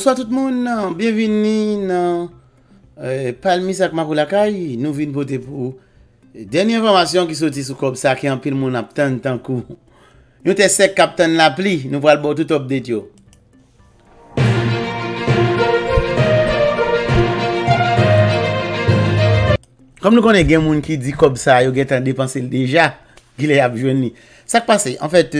Bonsoit tout moun nan, bienvini nan, euh, palmi sak makou lakay, nou vin bote pou. Euh, Denye informasyon ki soti sou Kobsa ki an pil moun aptan tankou. Nou te sek kapten la pli, nou vwal bo tout obdet yo. Kom nou konen gen moun ki di Kobsa yo getan depansil deja, gile yap jwen ni. Sak pase, an fèt,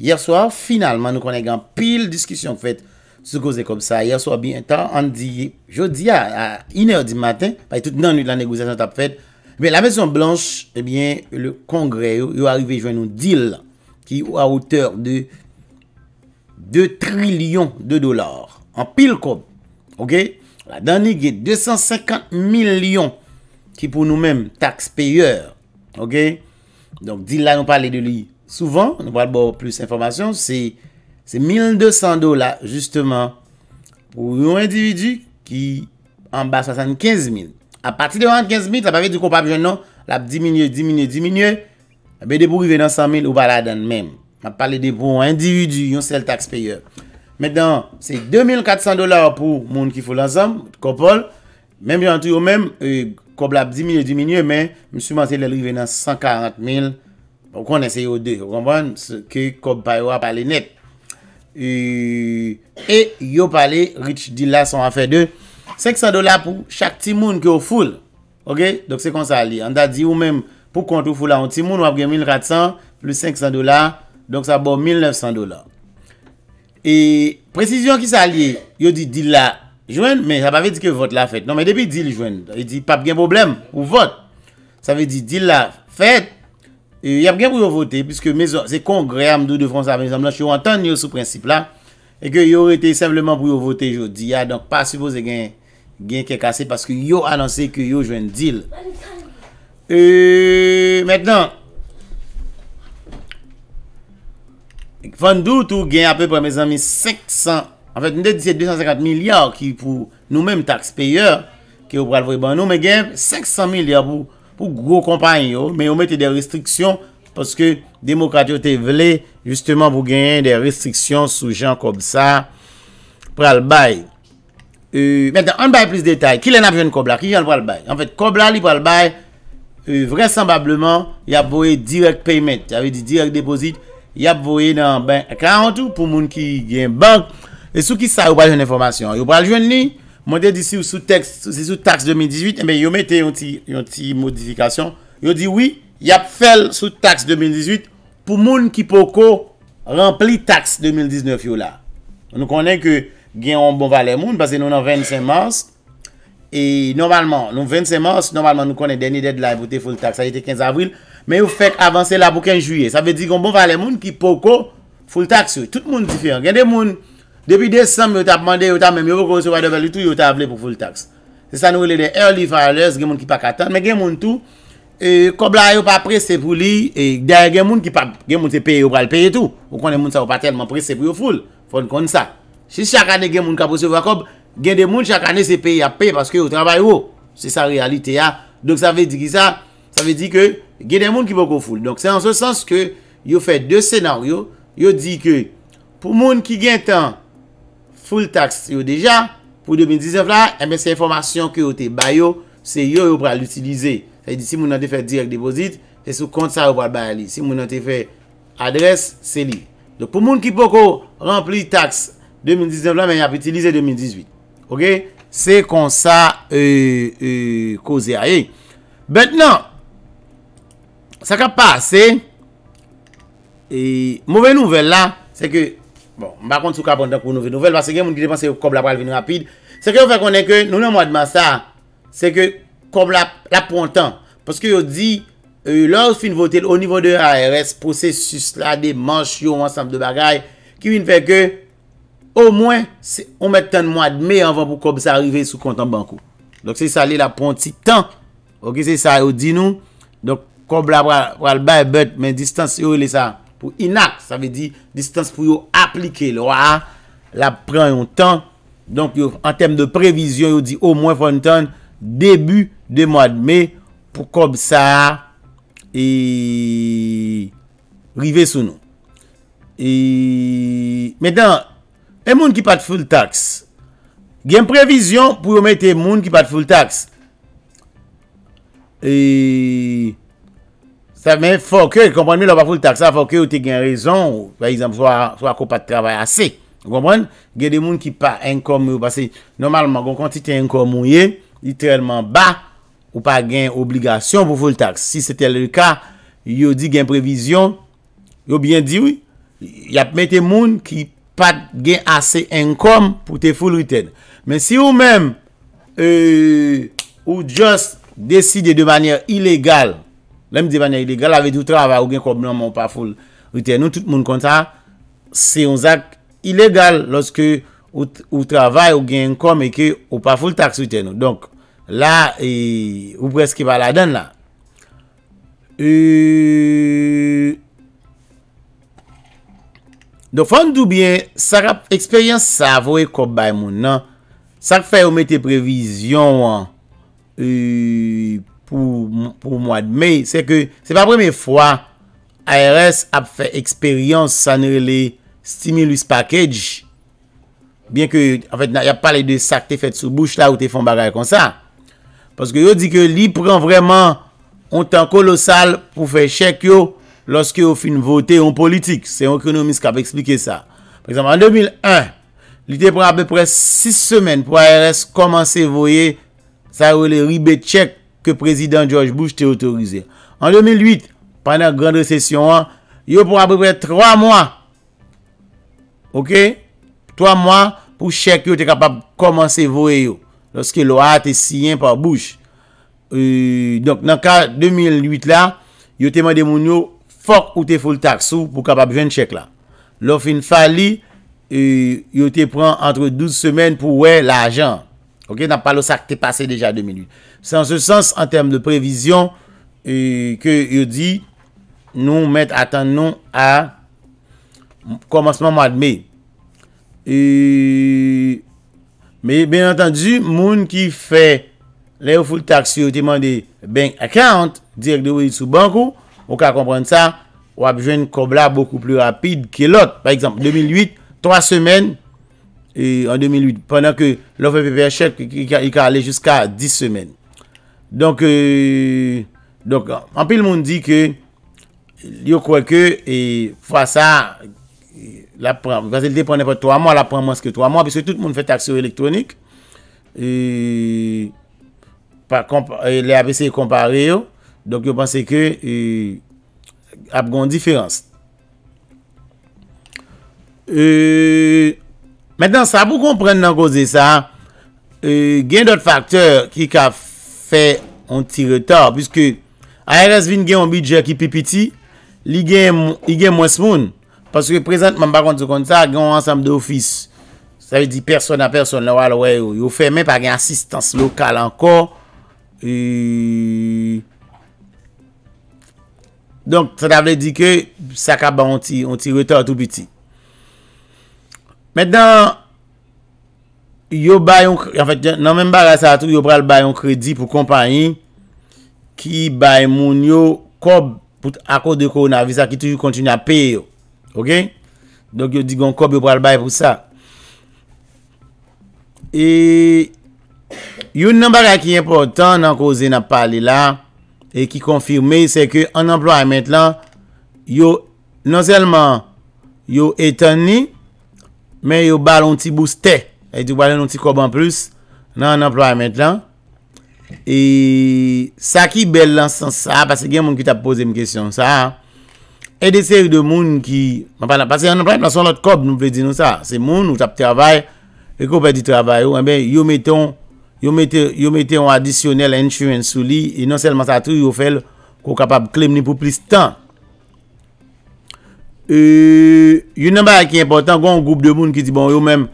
yerswa euh, finalman nou konen gen pil diskisyon fèt. Se kose kom sa ayer, so a bientan, andi, jodi, a iner di maten, pa yi tout nan nou la negosyasyon tap fet, be la mason blanche, ebyen, le kongre yo, yo arive jwen nou deal, ki yo a oteur de 2 trilyon de dolar, an pil kom, ok? La dani ge 250 milyon, ki pou nou menm, tax payeur, ok? Donk deal la nou pale de li souvan, nou pale bo plus informasyon, se... Se 1200 dola justeman pou yon individu ki an bas 75000. A pati de 15000, sa pa ve di ko pa vyon nan, la ap diminye, diminye, diminye. A be depo ki venan 100000 ou pa la dan men. Ma pale depo yon individu, yon sel tax payer. Medan, se 2400 dola pou moun ki foun lansam, kopol. Mem jantou yon men, kob la ap diminye, diminye. Men, mi sou manse lè li venan 140000. Ou kon an se yo de, ou kon ban se ki kob pa yon ap pale net. E, e yo pale rich deal la son a fe de 500 dola pou chak timoun ki yo foul Ok, donk se kon sa li An da di ou men pou kont ou foul la On timoun wap gen 1.400 plus 500 dola Donk sa bo 1.900 dola E prezisyon ki sa li Yo di deal la jwen Men sa pa ve di ki vot la fet Non men debi deal jwen E di pap gen problem ou vot Sa ve di deal la fet Y ap gen pou yo vote, piske se kongre amdou de Fransa, mè nan chou anton yo sou prinsip la, e ke yo ou ete sembleman pou yo vote jodi ya, donk pa suppose gen, gen ke kase, paske yo ananse ke yo jwen dil. E, mètenan, fèndou tou gen apè pou mè nan mè 500, an fèt, mè nan 17 250 milyar, ki pou nou mèm taks peye, ki ou pral vwe ban nou, mè gen 500 milyar pou, ou gwo kompany yo, men ou mette de restriksyon, paske demokrat yo te vle, justeman pou genyen de restriksyon sou jan kob sa, pral bay. E, Mèten, an bay plus detay, ki lè nap jen kob la, ki jen pral bay? En fèt, kob la li pral bay, e, vraisambableman, yab boye direk paymet, yab boye direk depozit, yab boye nan bank, akarantou pou moun ki gen bank, e sou ki sa ou bay jen informasyon, ou bay jen li, Mwen de disi ou sou tax 2018, eh yon mette yon ti modifikasyon. Yon di, oui, yap fel sou tax 2018 pou moun ki poko rempli tax 2019 yon la. Nou konen ke gen yon bon valet moun base nou nan 25 mars. E normalman, nou 25 mars, nou konen deni deadline pou te ful tax. Sa yote 15 avril. Men yon fek avanse la bouken juye. Sa ve di kon bon valet moun ki poko ful tax. Tout moun difiyan. Gen de moun... Depi desem yo ta pwande, yo ta mèm, yo vò kòp se vè de vè li tout, yo ta ap lè pou fòl taks. Se sa nou wè lè de early filers, gen moun ki pa katan, mè gen moun tout, e, kob la yo pa pres se pou li, e, gen moun se pè yo pral pè et tout. Ou kon de moun sa wò pa telman pres se pou yo fòl, fon kon sa. Se chak anè gen moun ka pres se vè kob, gen de moun chak anè se pè ya pè, paske yo trabè yo, se sa realite ya. Donk sa vè di ki sa, sa vè di ke gen de moun ki pa kòp fòl. Donk se an se sens ke yo fè de senaryo, yo di ke pou moun ki full tax yo deja, pou 2019 la, mè eh se informasyon ki yo te bayo, se yo yo pral l'utilize, se di si moun an te fè direk depozit, se sou kont sa yo pral bayali, si moun an te fè adres, se li. Donc pou moun ki poko rempli tax 2019 la, mè ya pou utilize 2018. Ok, se kon sa ee, ee, koze ae. Bètenan, sa ka pas, se, ee, mouven nouvel la, se ke, Bon, mba kont sou ka prontan pou nouve nouvel. Pase gen moun ki de panse yo kob la pral vin rapide. Se ke yo fè konen ke nou nan mwa dman sa. Se ke kob la prontan. Pase ke yo di. Lors fin votel o nivou de ARS. Po se susla de manch yo ansam de bagay. Ki win fè ke. O mwen. Se on met tan mwa dme anvan pou kob sa arrive sou kontan bankou. Dok se sa li la pronti tan. Ok se sa yo di nou. Dok kob la pral. Wal bay bet men distans yo li sa. Pou inak, sa ve di, distans pou yo aplike lo a, la pren yon tan. Donk yo, an tem de prevision, yo di, o mwen fon tan, debu de mwad me, pou kob sa a, eee, rive sou nou. Eee, medan, e moun ki pat ful taks. Gen prevision pou yo met e moun ki pat ful taks. Eee, sa men fòkè, kompon mi lò pa fòl taks, sa fòkè ou te gen rezon, fòkè ou te gen rezon, fòkè ou te gen rezon, kompon, gen de moun ki pa enkom, normalman, kon konti te enkom moun ye, literalman ba, ou pa gen obligasyon pou fòl taks, si se tel le ka, yo di gen prevision, yo bien di, yapme te moun ki pat gen ase enkom, pou te fòl riten, men si ou men, euh, ou just deside de manye ilégal, Lèm di banyan ilegal avè di ou travè ou gen kòp nan moun pa foul riten nou. Tout moun konta se yon zak ilegal lòske ou travè ou gen kòm e ke ou pa foul taks riten nou. Donk, la, euh, ou preske pa la den la. Do fòndou bien, sarap eksperyans sa avowe kòp bay moun nan. Sak fè ou mè te previzyon wè. Eee... Euh, pou mwad mey, se ke, se pa preme fwa, ARS ap fe eksperyans sanre le stimulus package, bien ke, an fèt, n'y ap pale de sak te fèt sou bouche la, ou te fòn bagay kon sa, paske yo di ke li pren vreman ontan kolosal pou fe chèk yo, loske yo fin votè yon politik, se yon kronomis kap eksplike sa. Par exemple, an 2001, li te pren apè pres 6 semen pou ARS komanse voye sa ou le ribè tchèk ke prezident George Bush te otorize. An 2008, panan grande seksyon an, yo pou aprepe 3 mwa, ok, 3 mwa pou chek yo te kapap komanse voe yo, loske lo a te siyen pa Bush. Euh, Donk nan ka 2008 la, yo te mande moun yo fok ou te foul taksou pou kapap jen chek la. Lof in fali, euh, yo te pran antre 12 semen pou wey la jen. Ok, nan palo sa ki te pase deja 2008. Se an se sens, an term de prevision, ke euh, yo di, nou met atan nou a komansman madme. Euh, Me, ben yon tendu, moun ki fe, le yo ful taksi yo te mande bank account, direk de ou yi sou bank ou, ou ka kompren sa, wap jwen kobla beaucoup plus rapide ki lot. Par exemple, 2008, 3 semenes, E, en 2008 Pendant ke l'offer pe pe achèk Y ka ale jiska 10 semen Donk An euh, pi l moun di ke Yo kwa ke Fwa sa La preman Pise tout moun fète aksyon elektronik E Par komp Le avc kompare yo Donk yo panse ke Abgon diferans E Metan, sa pou kompren nan koze sa, gen euh, dote faktor ki ka fe onti retor. Piske, a yon resvin gen yon bidje ki pi piti, li gen mwes moun. Paske prezentman ba konti konti sa, gen yon ansam de ofis. Sa yon di person a person la wale wè yo. Yo fe men pa gen asistans lokal anko. E... Donk, sa davle di ke, sa ka ba onti retor tou piti. Mwen dan, yo bay yon kredi pou kompanyi ki bay moun yo kob pou akot de koronavisa ki toujou kontinu apè yo. Ok? Donk yo digon kob yo bay yon kredi pou sa. E, yo nan baga ki yon pou otan nan kouze nan pale la, e ki konfirme se ke an emplo a mèt lan, yo nan selman yo etan ni, men yo ba loun ti booste, e di wale loun ti kob an plus, nan an employe mentan. E sa ki bel lansan sa, pase gen moun ki tap pose mwen kesyon sa, e dese yon moun ki, mwen pa la pase, an an employe lansan lout kob nou fe di nou sa, se moun nou tap travay, e ko pe di travay yo, en ben yo meton, yo meton adisyonel insurance sou li, e non selman sa tou yo fel kou kapab klem ni pou plis tan. E, yon nan ba ki important kon yon goup de moun ki ti bon yon men,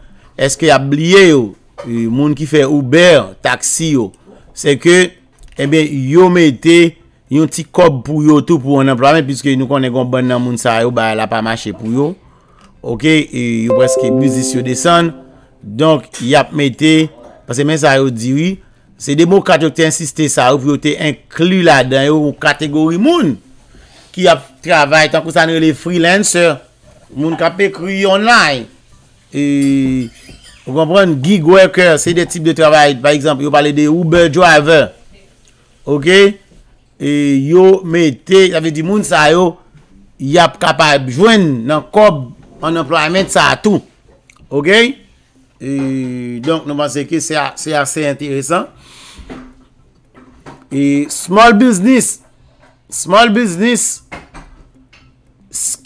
eske yap liye yon, e, moun ki fe Uber, taksi yon, se ke, ebe, yon mette yon ti kob pou yon tou pou yon nan prame, piske yon nou konnen kon ban nan moun sa yon, ba la pa mache pou yon, ok, e, yon brezke mouzis yon desan, donk yap mette, pase men sa yon diwi, se de mou kato ki te insiste sa yon pou yon te inkli la dan yon kategori moun, ki ap travay tan kousan re le freelancer, moun kape kri online, e, ou konpren gig worker, se de tip de travay, pa ekzamp, yo pale de Uber driver, ok, e, yo mete, jave di moun sa yo, yap kape jwen nan kob, an employment sa tou, ok, e, donk nouman seke se ase enteresan, e, small business, small business,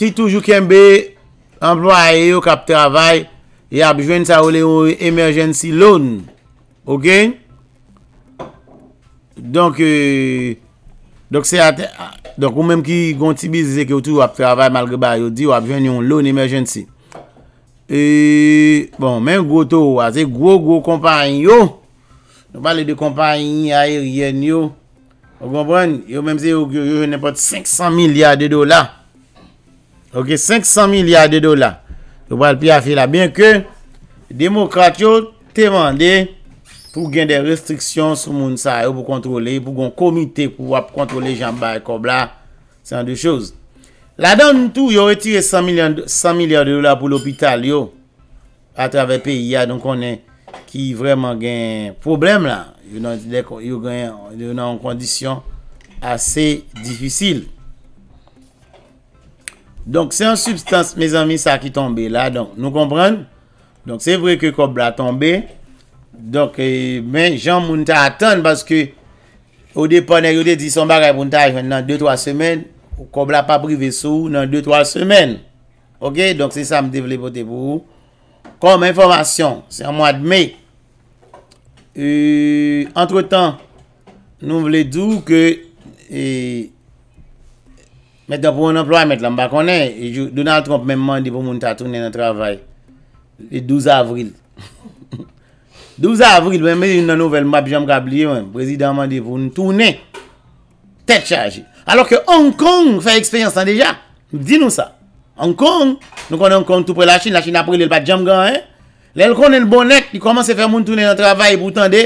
Ki toujou kembe, emplo aye yo kap travay, yo apjwen sa ou le yon emergency loan. Ok? Donk, euh, donk se ate, donk ou menm ki gontibize ki ou tou ap travay malgeba, yo di ou apjwen yon loan emergency. E, bon, menm goutou, aze, gwo gwo kompany yo, nou pale de kompany aye yen yo, yo menm se yo gwen nepot 500 milyar de dola, Ok, 500 milyard de dola. Nou pa l'pia fi la. Bien ke, demokrate yo te mande pou gen de restriksyon sou moun sa yo pou kontrole. Pou gon komite pou wap kontrole jan ba e kob la. San de chouz. La dan tout, yo retire 100 milyard de dola pou l'opital yo. A traver peyi ya. Don konen ki vreman gen problem la. Yo nan yon kondisyon ase difisil. Donk se an substans me zanmi sa ki tombe la. Donk nou kompran. Donk se vre ke kob la tombe. Donk men jan moun ta atan. Baske ou de ponen yon de disan bagay moun ta yon nan 2-3 semen. Ou kob la pa prive sou nan 2-3 semen. Ok. Donk se sa mde vle pote pou. Konm informasyon. Se an moun adme. Entre tan. Nou vle dou ke... Met la pou woun employe, met la mba konen, Donald Trump men mandi pou moun ta tounen nan travay, le 12 avril. 12 avril, men men joun nan nouvel map, jom gab liye, prezident mandi pou nou tounen, tèt chaji. Alors ke Hong Kong fè ekspeyansan deja, di nou sa, Hong Kong, nou konen Hong Kong tout pre la chine, la chine apre lèl pa jom gan, lèl konen bonèk, yi komanse fè moun tounen nan travay, pou tande,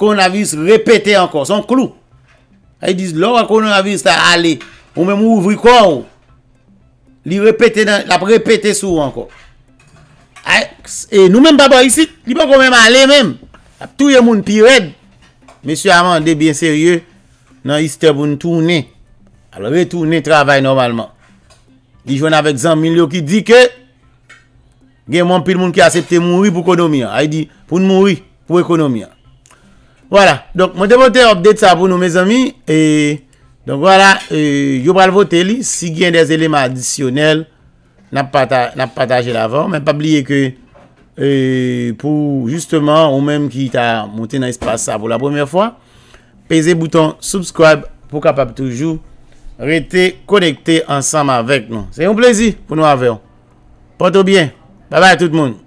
konen avis repete ankon, son klou. Ay di lò, konen avis ta alè, Ou mè mou ouvri kon ou. Li repete, l ap repete sou an kon. A, e nou mèm baba isi, li pa kon mèm ale mèm. A touye moun pi red. Mèsyou a mande bien serye, nan iste pou n toune. A lò ve toune travay normalman. Di jwenn avèk zan mil yo ki di ke, gen moun pi l moun ki asepte mouri pou konomi an. A yi di, pou n mouri, pou ekonomi an. Wala, donk, mwote mwote opdet sa pou nou mèz ami, e... Donk wala, euh, yo pral vote li, si gen des eleman adisyonel, nap pataje lavan. Men pa bliye ke euh, pou, justeman, ou menm ki ta monte nan espasa pou la premiye fwa, peze bouton subscribe pou kapap toujou, rete konekte ansanm avek nou. Se yon plezi pou nou aveyon. Pote ou bien. Bye bye tout moun.